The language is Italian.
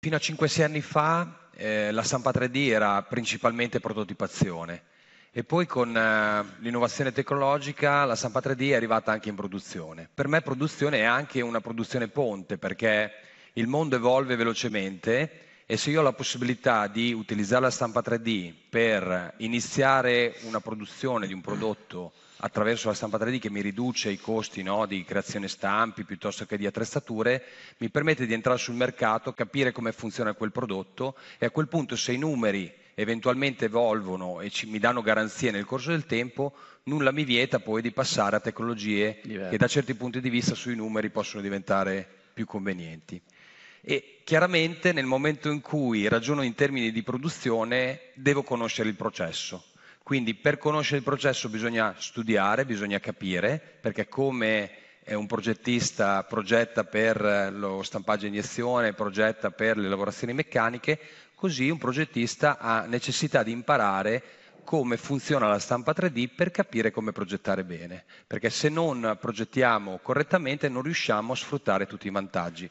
Fino a 5-6 anni fa eh, la stampa 3D era principalmente prototipazione e poi con eh, l'innovazione tecnologica la stampa 3D è arrivata anche in produzione. Per me produzione è anche una produzione ponte perché il mondo evolve velocemente e se io ho la possibilità di utilizzare la stampa 3D per iniziare una produzione di un prodotto attraverso la stampa 3D che mi riduce i costi no, di creazione stampi piuttosto che di attrezzature, mi permette di entrare sul mercato, capire come funziona quel prodotto e a quel punto se i numeri eventualmente evolvono e ci, mi danno garanzie nel corso del tempo, nulla mi vieta poi di passare a tecnologie Diverso. che da certi punti di vista sui numeri possono diventare più convenienti e chiaramente nel momento in cui ragiono in termini di produzione devo conoscere il processo. Quindi per conoscere il processo bisogna studiare, bisogna capire, perché come un progettista progetta per lo stampaggio a iniezione, progetta per le lavorazioni meccaniche, così un progettista ha necessità di imparare come funziona la stampa 3D per capire come progettare bene, perché se non progettiamo correttamente non riusciamo a sfruttare tutti i vantaggi.